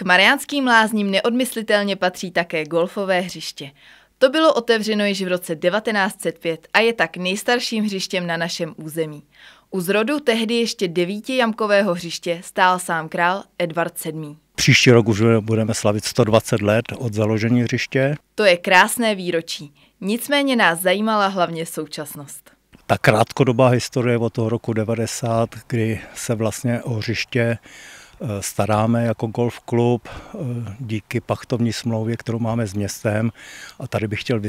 K Mariánským lázním neodmyslitelně patří také golfové hřiště. To bylo otevřeno již v roce 1905 a je tak nejstarším hřištěm na našem území. U zrodu tehdy ještě devíti jamkového hřiště stál sám král Edvard VII. Příští rok už budeme slavit 120 let od založení hřiště. To je krásné výročí. Nicméně nás zajímala hlavně současnost. Ta krátkodobá historie od toho roku 90, kdy se vlastně o hřiště Eh, staráme jako golf klub eh, díky pachtovní smlouvě, kterou máme s městem. A tady bych chtěl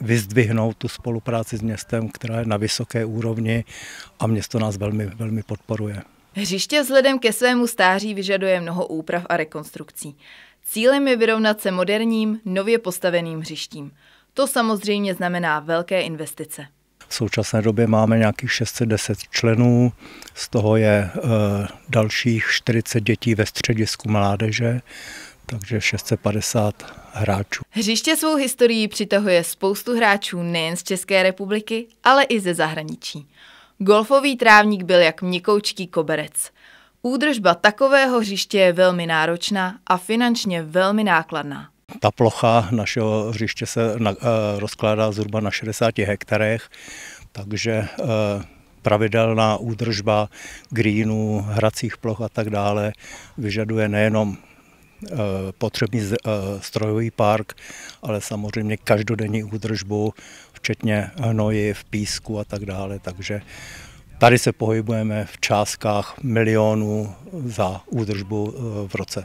vyzdvihnout tu spolupráci s městem, která je na vysoké úrovni a město nás velmi, velmi podporuje. Hřiště vzhledem ke svému stáří vyžaduje mnoho úprav a rekonstrukcí. Cílem je vyrovnat se moderním, nově postaveným hřištím. To samozřejmě znamená velké investice. V současné době máme nějakých 610 členů, z toho je eh, dalších 40 dětí ve středisku mládeže, takže 650 hráčů. Hřiště svou historií přitahuje spoustu hráčů nejen z České republiky, ale i ze zahraničí. Golfový trávník byl jak měkoučký koberec. Údržba takového hřiště je velmi náročná a finančně velmi nákladná ta plocha našeho hřiště se na, eh, rozkládá zhruba na 60 hektarech, takže eh, pravidelná údržba greenů, hracích ploch a tak dále vyžaduje nejenom eh, potřebný strojový park, ale samozřejmě každodenní údržbu, včetně v písku a tak dále. Takže tady se pohybujeme v částkách milionů za údržbu v roce.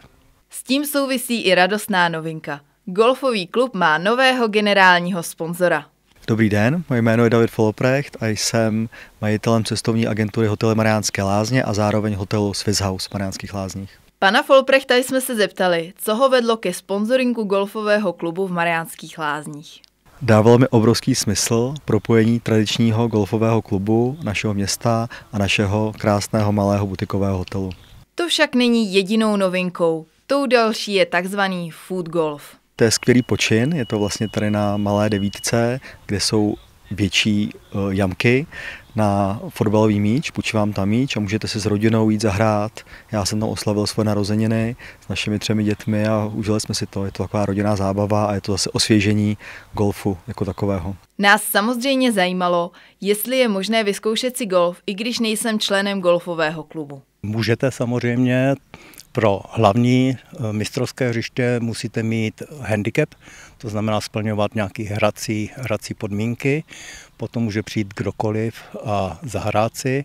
S tím souvisí i radostná novinka. Golfový klub má nového generálního sponzora. Dobrý den, moje jméno je David Foloprecht a jsem majitelem cestovní agentury Hotely Mariánské lázně a zároveň hotelu Swiss House v Mariánských lázních. Pana Folprechta jsme se zeptali, co ho vedlo ke sponzoringu golfového klubu v Mariánských lázních. Dávalo mi obrovský smysl propojení tradičního golfového klubu našeho města a našeho krásného malého butikového hotelu. To však není jedinou novinkou. Tou další je takzvaný food golf. To je skvělý počin, je to vlastně tady na malé devítce, kde jsou větší e, jamky na fotbalový míč, půjčím vám tam míč a můžete se s rodinou jít zahrát. Já jsem tam oslavil svoje narozeniny s našimi třemi dětmi a užili jsme si to. Je to taková rodinná zábava a je to zase osvěžení golfu jako takového. Nás samozřejmě zajímalo, jestli je možné vyzkoušet si golf, i když nejsem členem golfového klubu. Můžete samozřejmě, pro hlavní eh, mistrovské hřiště musíte mít handicap, to znamená splňovat nějaké hrací, hrací podmínky, potom může přijít kdokoliv a zahrát si.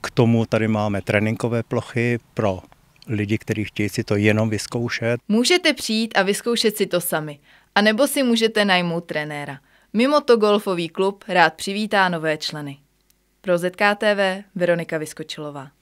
K tomu tady máme tréninkové plochy pro lidi, kteří chtějí si to jenom vyzkoušet. Můžete přijít a vyzkoušet si to sami, a nebo si můžete najmout trenéra. Mimo to golfový klub rád přivítá nové členy. Pro ZKTV Veronika Vyskočilová.